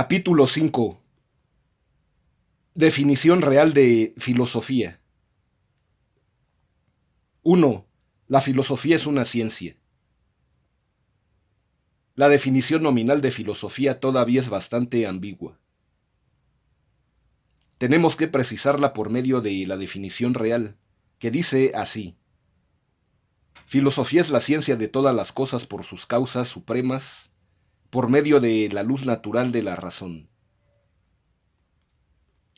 Capítulo 5. Definición real de filosofía. 1. La filosofía es una ciencia. La definición nominal de filosofía todavía es bastante ambigua. Tenemos que precisarla por medio de la definición real, que dice así. Filosofía es la ciencia de todas las cosas por sus causas supremas por medio de la luz natural de la razón.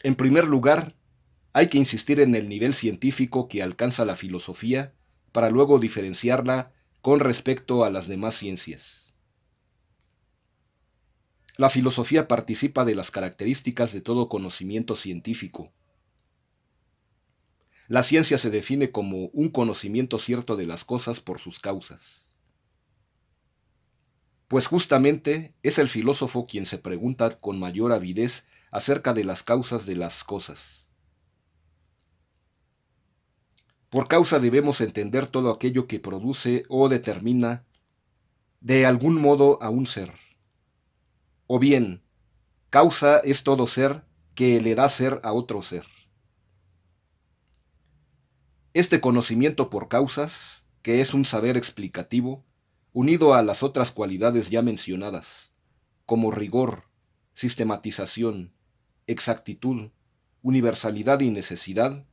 En primer lugar, hay que insistir en el nivel científico que alcanza la filosofía para luego diferenciarla con respecto a las demás ciencias. La filosofía participa de las características de todo conocimiento científico. La ciencia se define como un conocimiento cierto de las cosas por sus causas pues justamente es el filósofo quien se pregunta con mayor avidez acerca de las causas de las cosas. Por causa debemos entender todo aquello que produce o determina de algún modo a un ser. O bien, causa es todo ser que le da ser a otro ser. Este conocimiento por causas, que es un saber explicativo, unido a las otras cualidades ya mencionadas, como rigor, sistematización, exactitud, universalidad y necesidad,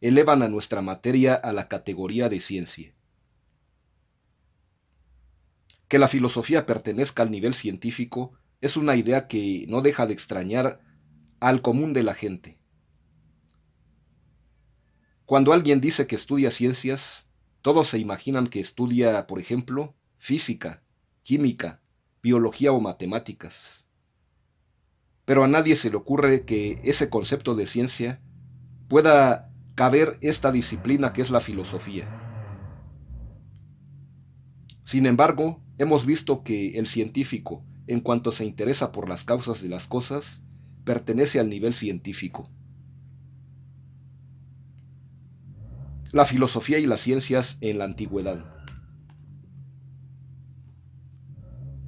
elevan a nuestra materia a la categoría de ciencia. Que la filosofía pertenezca al nivel científico es una idea que no deja de extrañar al común de la gente. Cuando alguien dice que estudia ciencias, todos se imaginan que estudia, por ejemplo, física, química, biología o matemáticas. Pero a nadie se le ocurre que ese concepto de ciencia pueda caber esta disciplina que es la filosofía. Sin embargo, hemos visto que el científico, en cuanto se interesa por las causas de las cosas, pertenece al nivel científico. La filosofía y las ciencias en la antigüedad.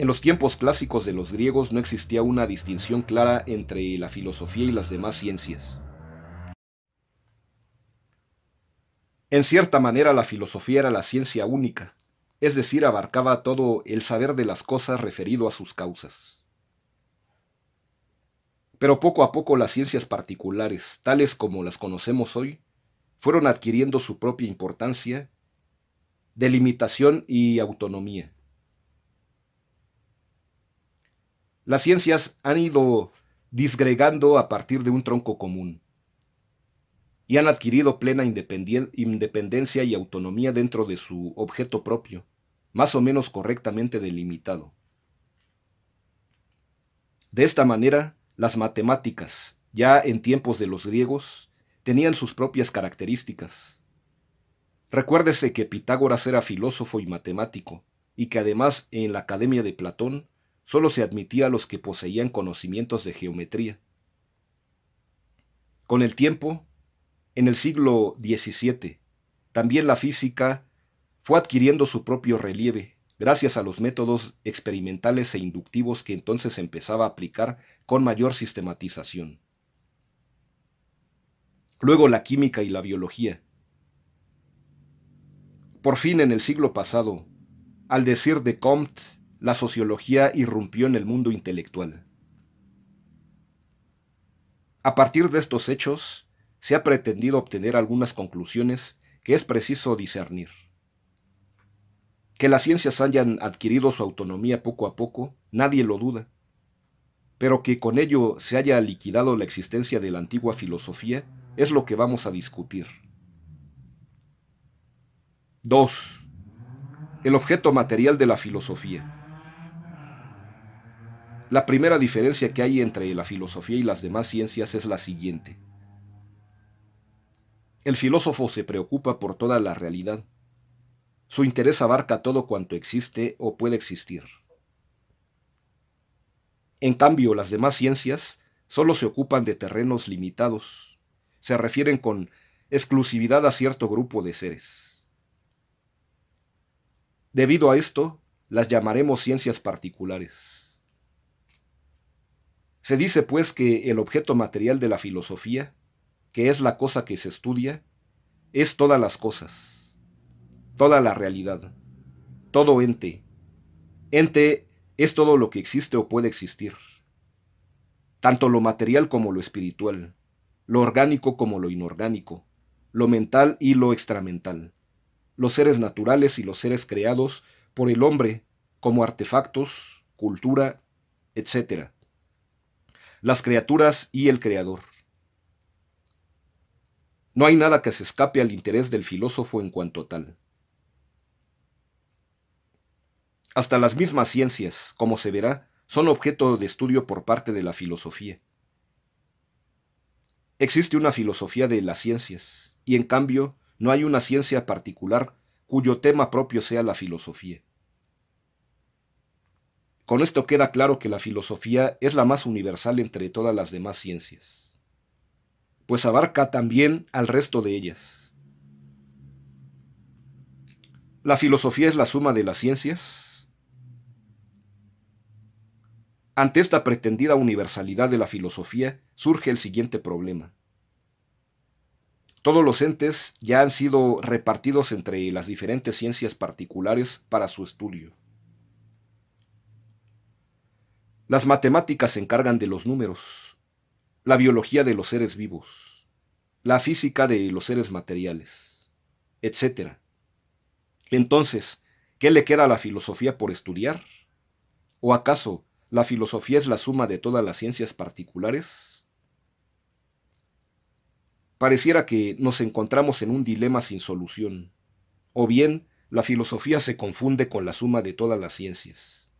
En los tiempos clásicos de los griegos no existía una distinción clara entre la filosofía y las demás ciencias. En cierta manera la filosofía era la ciencia única, es decir, abarcaba todo el saber de las cosas referido a sus causas. Pero poco a poco las ciencias particulares, tales como las conocemos hoy, fueron adquiriendo su propia importancia, delimitación y autonomía. las ciencias han ido disgregando a partir de un tronco común y han adquirido plena independencia y autonomía dentro de su objeto propio, más o menos correctamente delimitado. De esta manera, las matemáticas, ya en tiempos de los griegos, tenían sus propias características. Recuérdese que Pitágoras era filósofo y matemático, y que además en la Academia de Platón Solo se admitía a los que poseían conocimientos de geometría. Con el tiempo, en el siglo XVII, también la física fue adquiriendo su propio relieve gracias a los métodos experimentales e inductivos que entonces empezaba a aplicar con mayor sistematización. Luego la química y la biología. Por fin en el siglo pasado, al decir de Comte, la sociología irrumpió en el mundo intelectual. A partir de estos hechos, se ha pretendido obtener algunas conclusiones que es preciso discernir. Que las ciencias hayan adquirido su autonomía poco a poco, nadie lo duda, pero que con ello se haya liquidado la existencia de la antigua filosofía es lo que vamos a discutir. 2. El objeto material de la filosofía. La primera diferencia que hay entre la filosofía y las demás ciencias es la siguiente. El filósofo se preocupa por toda la realidad. Su interés abarca todo cuanto existe o puede existir. En cambio, las demás ciencias solo se ocupan de terrenos limitados. Se refieren con exclusividad a cierto grupo de seres. Debido a esto, las llamaremos ciencias particulares. Se dice pues que el objeto material de la filosofía, que es la cosa que se estudia, es todas las cosas, toda la realidad, todo ente. Ente es todo lo que existe o puede existir, tanto lo material como lo espiritual, lo orgánico como lo inorgánico, lo mental y lo extramental, los seres naturales y los seres creados por el hombre como artefactos, cultura, etc., las criaturas y el Creador. No hay nada que se escape al interés del filósofo en cuanto tal. Hasta las mismas ciencias, como se verá, son objeto de estudio por parte de la filosofía. Existe una filosofía de las ciencias, y en cambio no hay una ciencia particular cuyo tema propio sea la filosofía. Con esto queda claro que la filosofía es la más universal entre todas las demás ciencias, pues abarca también al resto de ellas. La filosofía es la suma de las ciencias. Ante esta pretendida universalidad de la filosofía surge el siguiente problema. Todos los entes ya han sido repartidos entre las diferentes ciencias particulares para su estudio. Las matemáticas se encargan de los números, la biología de los seres vivos, la física de los seres materiales, etc. Entonces, ¿qué le queda a la filosofía por estudiar? ¿O acaso la filosofía es la suma de todas las ciencias particulares? Pareciera que nos encontramos en un dilema sin solución, o bien la filosofía se confunde con la suma de todas las ciencias,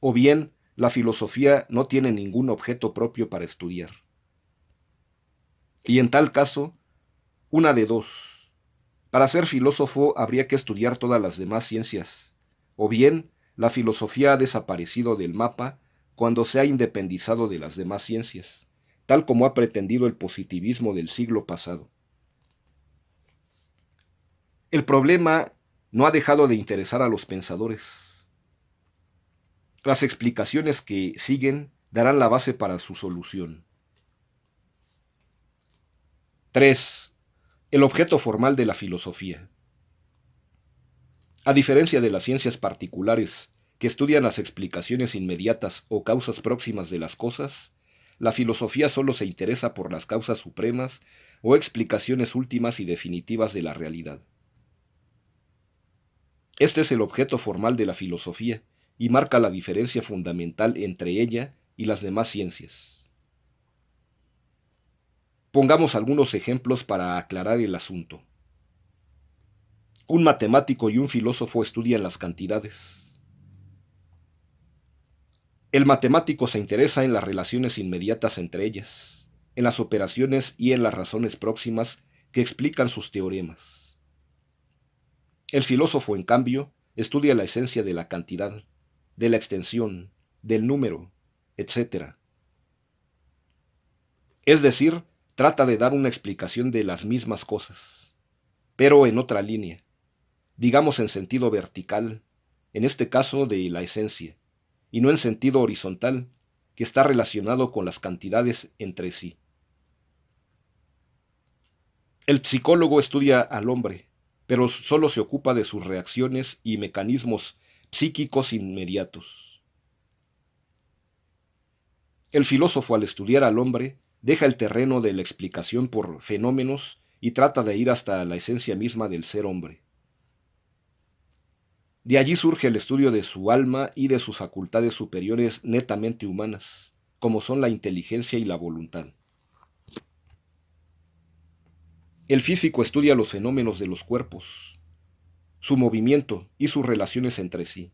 o bien la filosofía no tiene ningún objeto propio para estudiar. Y en tal caso, una de dos. Para ser filósofo habría que estudiar todas las demás ciencias, o bien la filosofía ha desaparecido del mapa cuando se ha independizado de las demás ciencias, tal como ha pretendido el positivismo del siglo pasado. El problema no ha dejado de interesar a los pensadores las explicaciones que siguen darán la base para su solución. 3. El objeto formal de la filosofía. A diferencia de las ciencias particulares que estudian las explicaciones inmediatas o causas próximas de las cosas, la filosofía solo se interesa por las causas supremas o explicaciones últimas y definitivas de la realidad. Este es el objeto formal de la filosofía, y marca la diferencia fundamental entre ella y las demás ciencias. Pongamos algunos ejemplos para aclarar el asunto. Un matemático y un filósofo estudian las cantidades. El matemático se interesa en las relaciones inmediatas entre ellas, en las operaciones y en las razones próximas que explican sus teoremas. El filósofo, en cambio, estudia la esencia de la cantidad, de la extensión, del número, etc. Es decir, trata de dar una explicación de las mismas cosas, pero en otra línea, digamos en sentido vertical, en este caso de la esencia, y no en sentido horizontal, que está relacionado con las cantidades entre sí. El psicólogo estudia al hombre, pero solo se ocupa de sus reacciones y mecanismos psíquicos inmediatos. El filósofo al estudiar al hombre deja el terreno de la explicación por fenómenos y trata de ir hasta la esencia misma del ser hombre. De allí surge el estudio de su alma y de sus facultades superiores netamente humanas, como son la inteligencia y la voluntad. El físico estudia los fenómenos de los cuerpos, su movimiento y sus relaciones entre sí.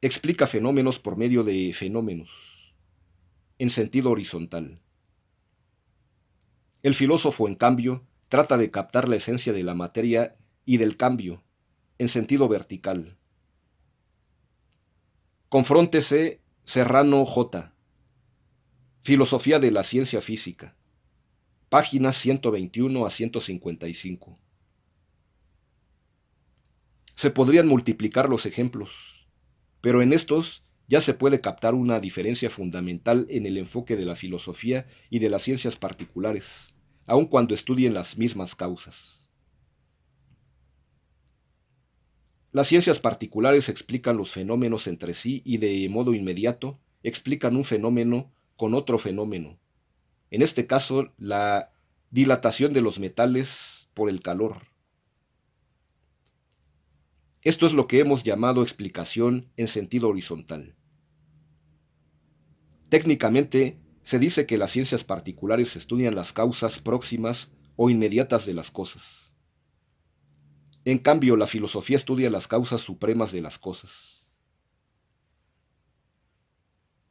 Explica fenómenos por medio de fenómenos, en sentido horizontal. El filósofo, en cambio, trata de captar la esencia de la materia y del cambio, en sentido vertical. Confróntese Serrano J. Filosofía de la Ciencia Física. Páginas 121 a 155. Se podrían multiplicar los ejemplos, pero en estos ya se puede captar una diferencia fundamental en el enfoque de la filosofía y de las ciencias particulares, aun cuando estudien las mismas causas. Las ciencias particulares explican los fenómenos entre sí y de modo inmediato explican un fenómeno con otro fenómeno. En este caso, la dilatación de los metales por el calor esto es lo que hemos llamado explicación en sentido horizontal. Técnicamente, se dice que las ciencias particulares estudian las causas próximas o inmediatas de las cosas. En cambio, la filosofía estudia las causas supremas de las cosas.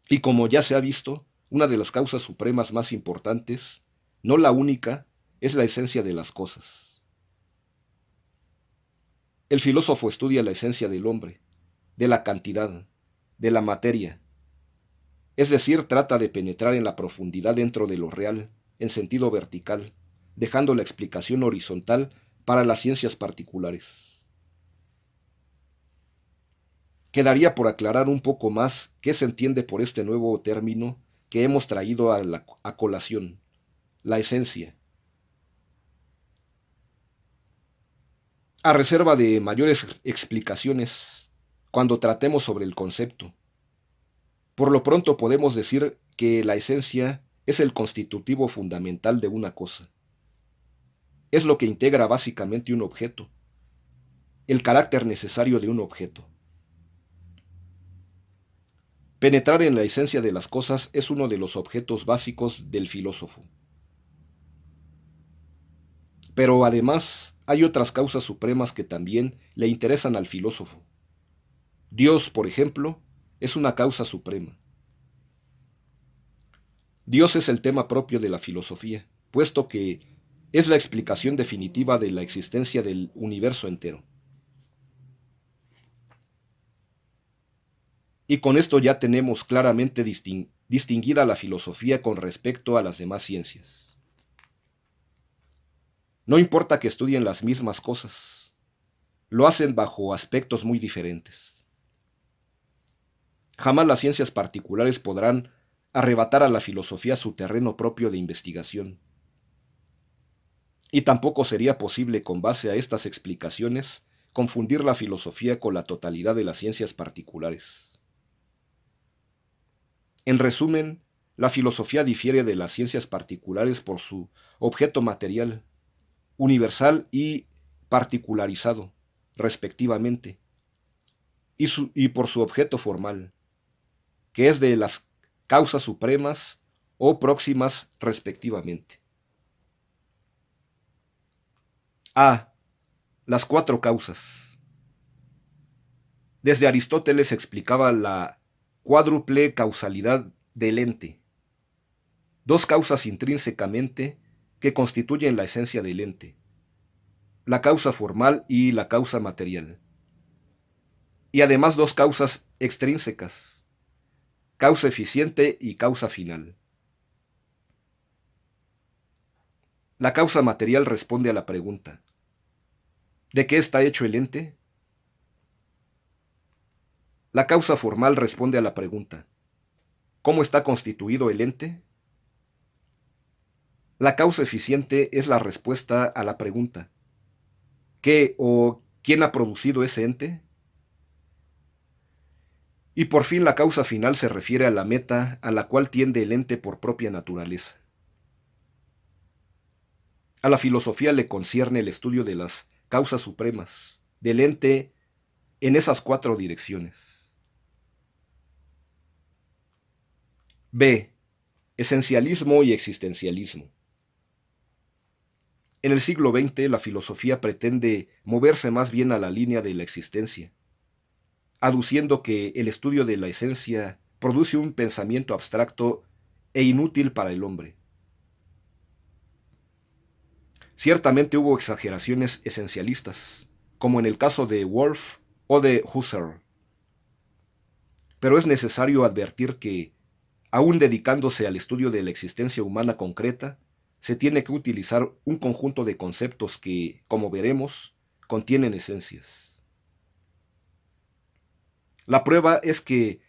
Y como ya se ha visto, una de las causas supremas más importantes, no la única, es la esencia de las cosas. El filósofo estudia la esencia del hombre, de la cantidad, de la materia. Es decir, trata de penetrar en la profundidad dentro de lo real, en sentido vertical, dejando la explicación horizontal para las ciencias particulares. Quedaría por aclarar un poco más qué se entiende por este nuevo término que hemos traído a, la, colación, la esencia. a reserva de mayores explicaciones cuando tratemos sobre el concepto. Por lo pronto podemos decir que la esencia es el constitutivo fundamental de una cosa. Es lo que integra básicamente un objeto, el carácter necesario de un objeto. Penetrar en la esencia de las cosas es uno de los objetos básicos del filósofo. Pero además hay otras causas supremas que también le interesan al filósofo. Dios, por ejemplo, es una causa suprema. Dios es el tema propio de la filosofía, puesto que es la explicación definitiva de la existencia del universo entero. Y con esto ya tenemos claramente distinguida la filosofía con respecto a las demás ciencias. No importa que estudien las mismas cosas, lo hacen bajo aspectos muy diferentes. Jamás las ciencias particulares podrán arrebatar a la filosofía su terreno propio de investigación. Y tampoco sería posible, con base a estas explicaciones, confundir la filosofía con la totalidad de las ciencias particulares. En resumen, la filosofía difiere de las ciencias particulares por su objeto material, universal y particularizado, respectivamente, y, por su objeto formal, que es de las causas supremas o próximas respectivamente. A. Las cuatro causas. Desde Aristóteles explicaba la cuádruple causalidad del ente. Dos causas intrínsecamente que constituyen la esencia del ente, la causa formal y la causa material. Y además dos causas extrínsecas, causa eficiente y causa final. La causa material responde a la pregunta, ¿de qué está hecho el ente? La causa formal responde a la pregunta, ¿cómo está constituido el ente? La causa eficiente es la respuesta a la pregunta. ¿Qué o quién ha producido ese ente? Y por fin la causa final se refiere a la meta a la cual tiende el ente por propia naturaleza. A la filosofía le concierne el estudio de las causas supremas, del ente en esas cuatro direcciones. B. Esencialismo y existencialismo. En el siglo XX la filosofía pretende moverse más bien a la línea de la existencia, aduciendo que el estudio de la esencia produce un pensamiento abstracto e inútil para el hombre. Ciertamente hubo exageraciones esencialistas, como en el caso de Wolff o de Husserl. Pero es necesario advertir que, aun dedicándose al estudio de la existencia humana concreta, se tiene que utilizar un conjunto de conceptos que, como veremos, contienen esencias. La prueba es que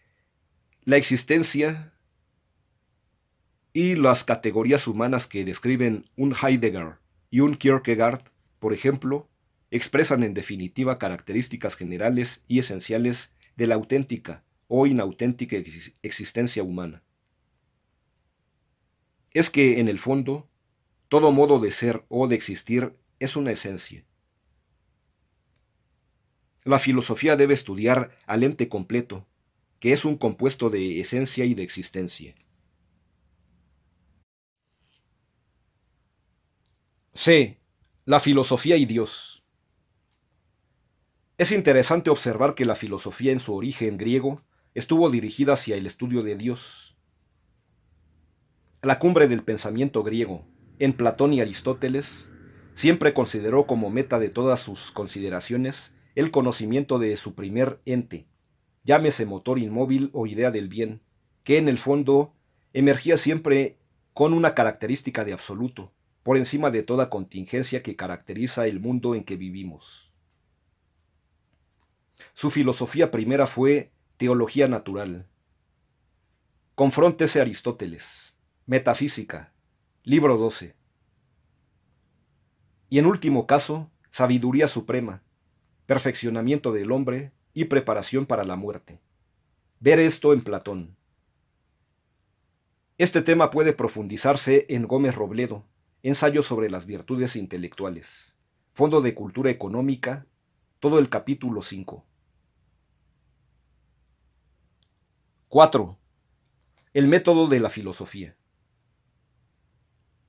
la existencia y las categorías humanas que describen un Heidegger y un Kierkegaard, por ejemplo, expresan en definitiva características generales y esenciales de la auténtica o inauténtica existencia humana. Es que, en el fondo, todo modo de ser o de existir es una esencia. La filosofía debe estudiar al ente completo, que es un compuesto de esencia y de existencia. C. La filosofía y Dios. Es interesante observar que la filosofía en su origen griego estuvo dirigida hacia el estudio de Dios. La cumbre del pensamiento griego, en Platón y Aristóteles, siempre consideró como meta de todas sus consideraciones el conocimiento de su primer ente, llámese motor inmóvil o idea del bien, que en el fondo emergía siempre con una característica de absoluto, por encima de toda contingencia que caracteriza el mundo en que vivimos. Su filosofía primera fue teología natural. Confróntese Aristóteles, metafísica, Libro 12. Y en último caso, sabiduría suprema, perfeccionamiento del hombre y preparación para la muerte. Ver esto en Platón. Este tema puede profundizarse en Gómez Robledo, Ensayo sobre las virtudes intelectuales, Fondo de Cultura Económica, todo el capítulo 5. 4. El método de la filosofía.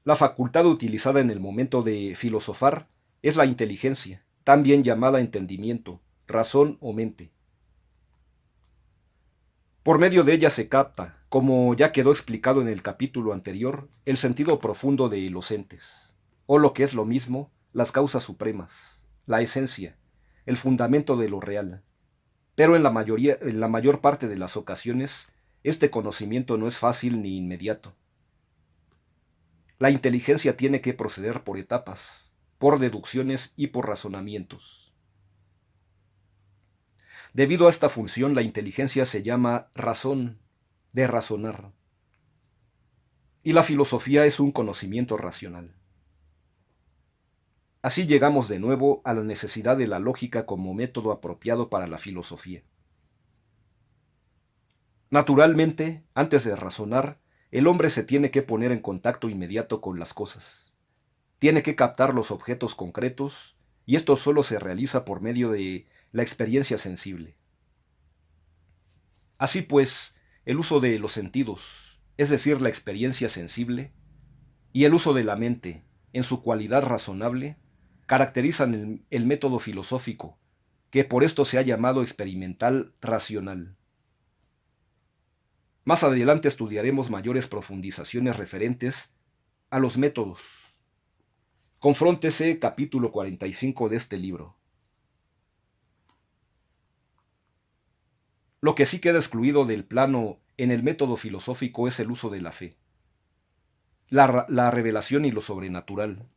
La facultad utilizada en el momento de filosofar es la inteligencia, también llamada entendimiento, razón o mente. Por medio de ella se capta, como ya quedó explicado en el capítulo anterior, el sentido profundo de los entes, o lo que es lo mismo, las causas supremas, la esencia, el fundamento de lo real. Pero en la, mayoría, en la mayor parte de las ocasiones, este conocimiento no es fácil ni inmediato. La inteligencia tiene que proceder por etapas, por deducciones y por razonamientos. Debido a esta función, la inteligencia se llama razón, de razonar. Y la filosofía es un conocimiento racional. Así llegamos de nuevo a la necesidad de la lógica como método apropiado para la filosofía. Naturalmente, antes de razonar, el hombre se tiene que poner en contacto inmediato con las cosas. Tiene que captar los objetos concretos y esto solo se realiza por medio de la experiencia sensible. Así pues, el uso de los sentidos, es decir, la experiencia sensible, y el uso de la mente, en su cualidad razonable, caracterizan el, el método filosófico, que por esto se ha llamado experimental racional. Más adelante estudiaremos mayores profundizaciones referentes a los métodos. Confróntese capítulo 45 de este libro. Lo que sí queda excluido del plano en el método filosófico es el uso de la fe, la, la revelación y lo sobrenatural.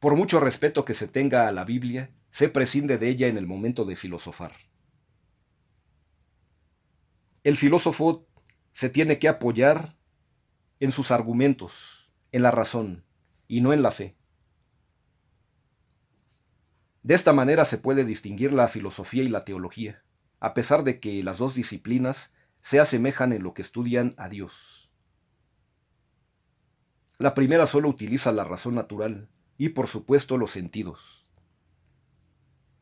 Por mucho respeto que se tenga a la Biblia, se prescinde de ella en el momento de filosofar el filósofo se tiene que apoyar en sus argumentos, en la razón y no en la fe. De esta manera se puede distinguir la filosofía y la teología, a pesar de que las dos disciplinas se asemejan en lo que estudian a Dios. La primera solo utiliza la razón natural y por supuesto los sentidos.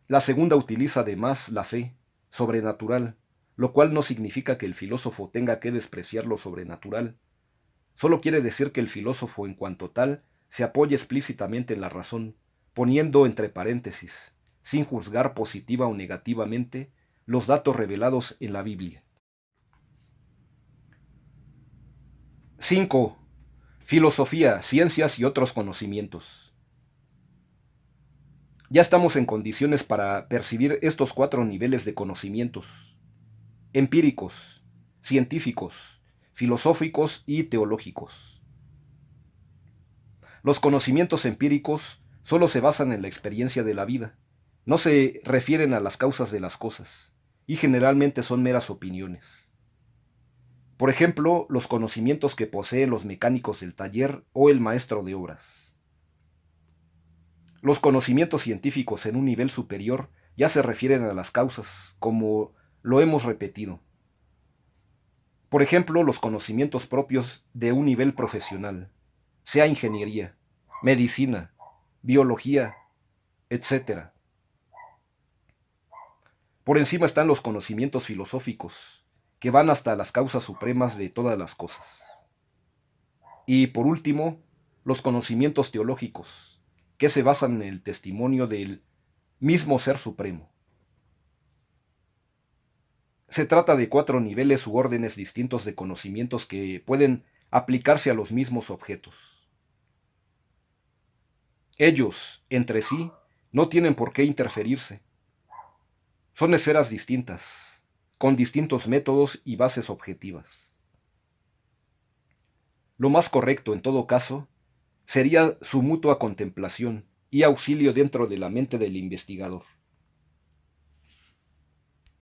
La segunda utiliza además la fe, sobrenatural, lo cual no significa que el filósofo tenga que despreciar lo sobrenatural. Solo quiere decir que el filósofo en cuanto tal se apoya explícitamente en la razón, poniendo entre paréntesis, sin juzgar positiva o negativamente, los datos revelados en la Biblia. 5. Filosofía, ciencias y otros conocimientos. Ya estamos en condiciones para percibir estos cuatro niveles de conocimientos empíricos, científicos, filosóficos y teológicos. Los conocimientos empíricos solo se basan en la experiencia de la vida, no se refieren a las causas de las cosas, y generalmente son meras opiniones. Por ejemplo, los conocimientos que poseen los mecánicos del taller o el maestro de obras. Los conocimientos científicos en un nivel superior ya se refieren a las causas, como lo hemos repetido. Por ejemplo, los conocimientos propios de un nivel profesional, sea ingeniería, medicina, biología, etc. Por encima están los conocimientos filosóficos, que van hasta las causas supremas de todas las cosas. Y por último, los conocimientos teológicos, que se basan en el testimonio del mismo Ser Supremo. Se trata de cuatro niveles u órdenes distintos de conocimientos que pueden aplicarse a los mismos objetos. Ellos, entre sí, no tienen por qué interferirse. Son esferas distintas, con distintos métodos y bases objetivas. Lo más correcto, en todo caso, sería su mutua contemplación y auxilio dentro de la mente del investigador.